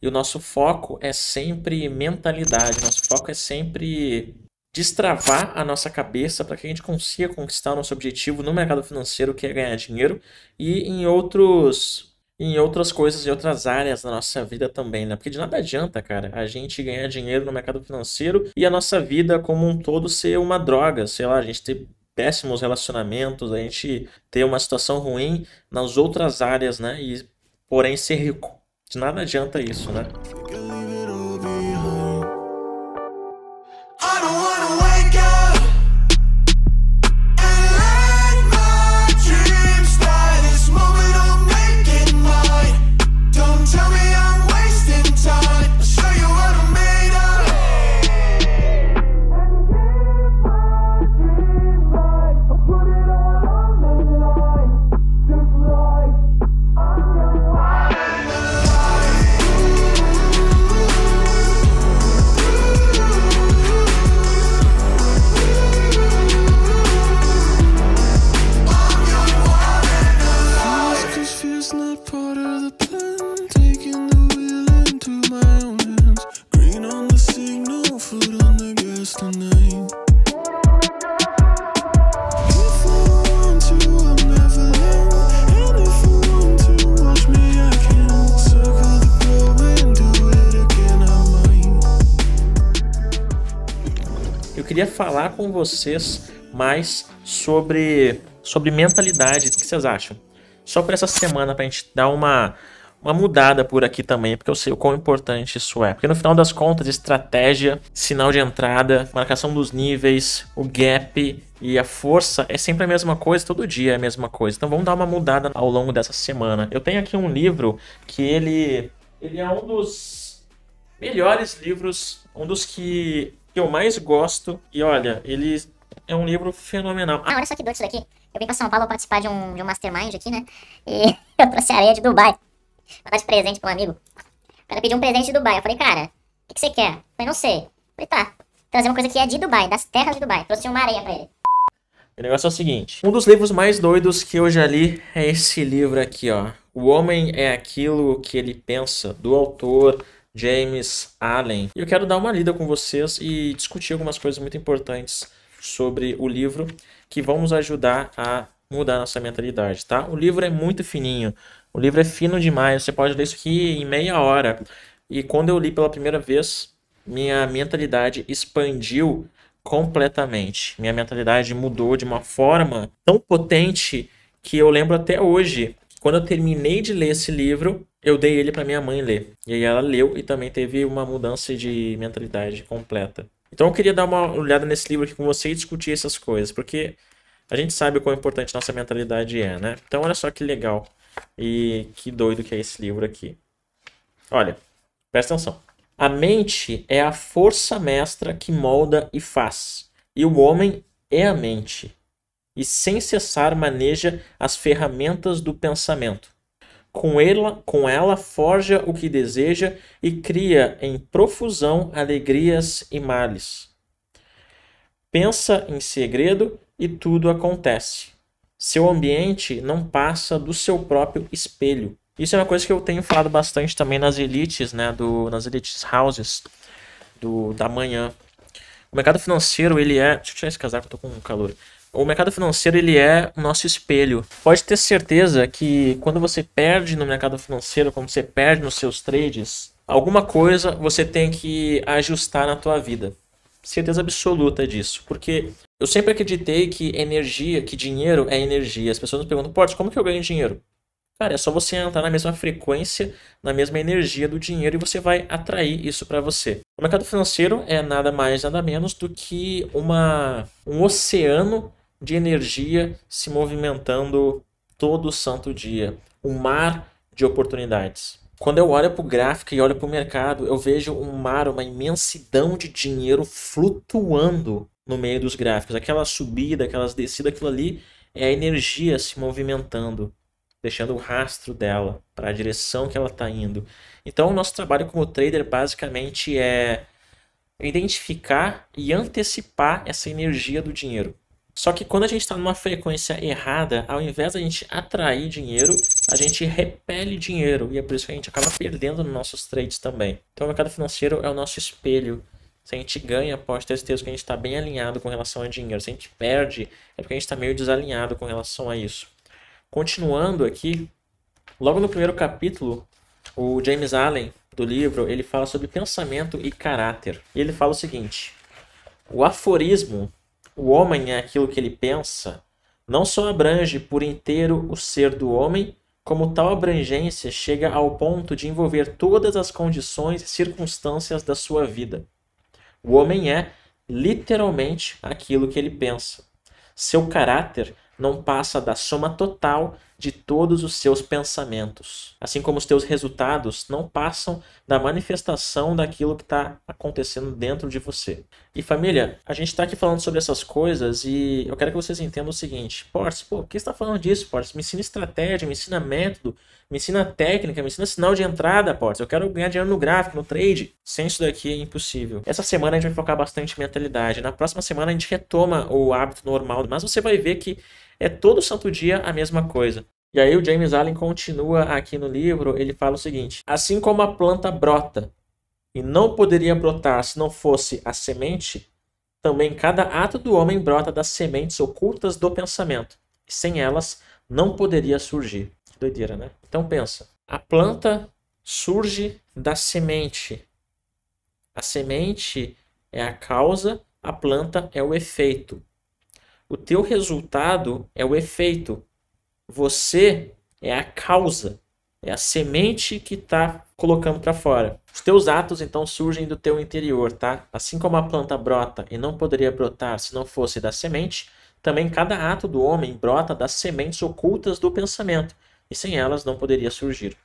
E o nosso foco é sempre mentalidade, nosso foco é sempre destravar a nossa cabeça para que a gente consiga conquistar o nosso objetivo no mercado financeiro, que é ganhar dinheiro, e em outros em outras coisas e outras áreas da nossa vida também, né? Porque de nada adianta, cara, a gente ganhar dinheiro no mercado financeiro e a nossa vida como um todo ser uma droga, sei lá, a gente ter péssimos relacionamentos, a gente ter uma situação ruim nas outras áreas, né? E porém ser rico. De nada adianta isso, né? I don't wanna queria falar com vocês mais sobre, sobre mentalidade. O que vocês acham? Só para essa semana, para a gente dar uma, uma mudada por aqui também, porque eu sei o quão importante isso é. Porque no final das contas, estratégia, sinal de entrada, marcação dos níveis, o gap e a força é sempre a mesma coisa, todo dia é a mesma coisa. Então vamos dar uma mudada ao longo dessa semana. Eu tenho aqui um livro que ele, ele é um dos melhores livros, um dos que que eu mais gosto. E olha, ele é um livro fenomenal. Ah, olha só que doido isso daqui. Eu vim pra São Paulo participar de um, de um mastermind aqui, né? E eu trouxe areia de Dubai. Vou dar de presente pra um amigo. O cara pediu um presente de Dubai. Eu falei, cara, o que, que, você quer? Eu falei, não sei. Eu falei, tá. Trazer uma coisa que é de Dubai, das terras de Dubai. Trouxe uma areia pra ele. O negócio é o seguinte. Um dos livros mais doidos que eu já li é esse livro aqui, ó. O Homem é Aquilo que Ele Pensa, do autor James Allen. E eu quero dar uma lida com vocês e discutir algumas coisas muito importantes sobre o livro que vão nos ajudar a mudar nossa mentalidade, tá? O livro é muito fininho, o livro é fino demais, você pode ler isso aqui em meia hora. E quando eu li pela primeira vez, minha mentalidade expandiu completamente. Minha mentalidade mudou de uma forma tão potente que eu lembro até hoje quando eu terminei de ler esse livro, eu dei ele para minha mãe ler. E aí ela leu e também teve uma mudança de mentalidade completa. Então eu queria dar uma olhada nesse livro aqui com você e discutir essas coisas, porque a gente sabe o quão importante nossa mentalidade é, né? Então olha só que legal e que doido que é esse livro aqui. Olha, presta atenção. A mente é a força mestra que molda e faz, e o homem é a mente e sem cessar maneja as ferramentas do pensamento. Com ela, com ela forja o que deseja e cria em profusão alegrias e males. Pensa em segredo e tudo acontece. Seu ambiente não passa do seu próprio espelho. Isso é uma coisa que eu tenho falado bastante também nas elites, né, do, nas elites houses do, da manhã. O mercado financeiro, ele é... Deixa eu tirar esse casaco, eu tô com calor o mercado financeiro ele é o nosso espelho. Pode ter certeza que quando você perde no mercado financeiro, quando você perde nos seus trades, alguma coisa você tem que ajustar na tua vida. Certeza absoluta disso, porque eu sempre acreditei que energia, que dinheiro é energia. As pessoas me perguntam, Portes, como que eu ganho dinheiro? Cara, é só você entrar na mesma frequência, na mesma energia do dinheiro e você vai atrair isso para você. O mercado financeiro é nada mais, nada menos do que uma, um oceano de energia se movimentando todo santo dia. Um mar de oportunidades. Quando eu olho para o gráfico e olho para o mercado, eu vejo um mar, uma imensidão de dinheiro flutuando no meio dos gráficos. Aquela subida, aquelas descidas, aquilo ali é a energia se movimentando, deixando o rastro dela para a direção que ela está indo. Então, o nosso trabalho como trader basicamente é identificar e antecipar essa energia do dinheiro. Só que quando a gente está numa frequência errada, ao invés da gente atrair dinheiro, a gente repele dinheiro. E é por isso que a gente acaba perdendo nos nossos trades também. Então o mercado financeiro é o nosso espelho. Se a gente ganha, pode ter certeza que a gente está bem alinhado com relação a dinheiro. Se a gente perde, é porque a gente está meio desalinhado com relação a isso. Continuando aqui, logo no primeiro capítulo, o James Allen, do livro, ele fala sobre pensamento e caráter. E ele fala o seguinte: o aforismo o homem é aquilo que ele pensa, não só abrange por inteiro o ser do homem, como tal abrangência chega ao ponto de envolver todas as condições e circunstâncias da sua vida. O homem é, literalmente, aquilo que ele pensa. Seu caráter não passa da soma total de todos os seus pensamentos. Assim como os teus resultados não passam da manifestação daquilo que está acontecendo dentro de você. E família, a gente está aqui falando sobre essas coisas e eu quero que vocês entendam o seguinte: Portes, pô, por que está falando disso, Portes? Me ensina estratégia, me ensina método, me ensina técnica, me ensina sinal de entrada, Portes. Eu quero ganhar dinheiro no gráfico, no trade. Sem isso daqui é impossível. Essa semana a gente vai focar bastante em mentalidade. Na próxima semana a gente retoma o hábito normal, mas você vai ver que é todo santo dia a mesma coisa. E aí o James Allen continua aqui no livro, ele fala o seguinte: assim como a planta brota e não poderia brotar se não fosse a semente, também cada ato do homem brota das sementes ocultas do pensamento. E sem elas não poderia surgir. Que doideira, né? Então pensa, a planta surge da semente. A semente é a causa, a planta é o efeito. O teu resultado é o efeito. Você é a causa, é a semente que está colocando para fora. Os teus atos então surgem do teu interior, tá? Assim como a planta brota e não poderia brotar se não fosse da semente, também cada ato do homem brota das sementes ocultas do pensamento, e sem elas não poderia surgir.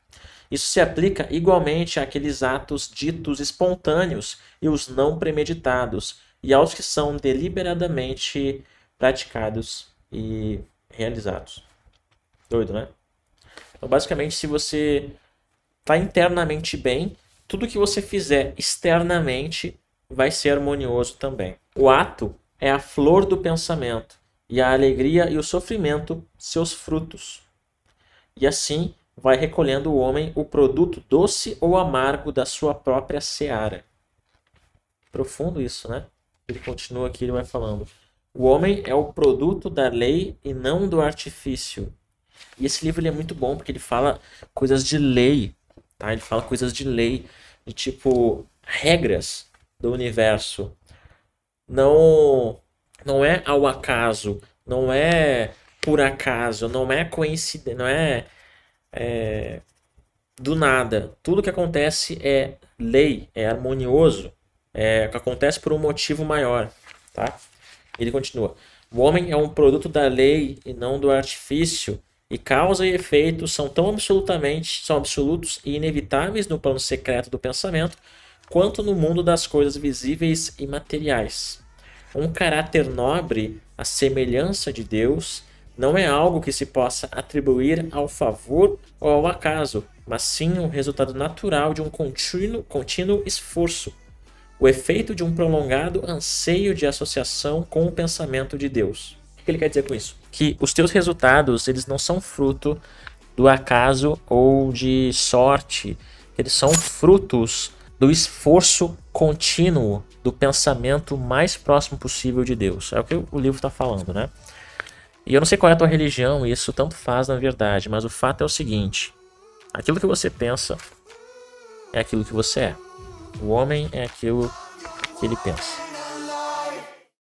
Isso se aplica igualmente àqueles atos ditos espontâneos e os não premeditados, e aos que são deliberadamente praticados e realizados. Doido, né? Então, basicamente, se você está internamente bem, tudo que você fizer externamente vai ser harmonioso também. O ato é a flor do pensamento, e a alegria e o sofrimento, seus frutos. E assim vai recolhendo o homem o produto doce ou amargo da sua própria seara. Profundo isso, né? Ele continua aqui, ele vai falando. O homem é o produto da lei e não do artifício. E esse livro é muito bom porque ele fala coisas de lei, tá? Ele fala coisas de lei, de tipo regras do universo. Não não é ao acaso, não é por acaso, não é coincidência, não é, é do nada. Tudo que acontece é lei, é harmonioso, é acontece por um motivo maior, tá? Ele continua: O homem é um produto da lei e não do artifício, e causa e efeito são tão absolutamente são absolutos e inevitáveis no plano secreto do pensamento quanto no mundo das coisas visíveis e materiais. Um caráter nobre, a semelhança de Deus, não é algo que se possa atribuir ao favor ou ao acaso, mas sim um resultado natural de um contínuo, contínuo esforço o efeito de um prolongado anseio de associação com o pensamento de Deus. O que ele quer dizer com isso? Que os teus resultados, eles não são fruto do acaso ou de sorte, eles são frutos do esforço contínuo do pensamento mais próximo possível de Deus. É o que o livro está falando, né? E eu não sei qual é a tua religião, isso tanto faz na verdade, mas o fato é o seguinte: aquilo que você pensa é aquilo que você é. O homem é aquilo que ele pensa.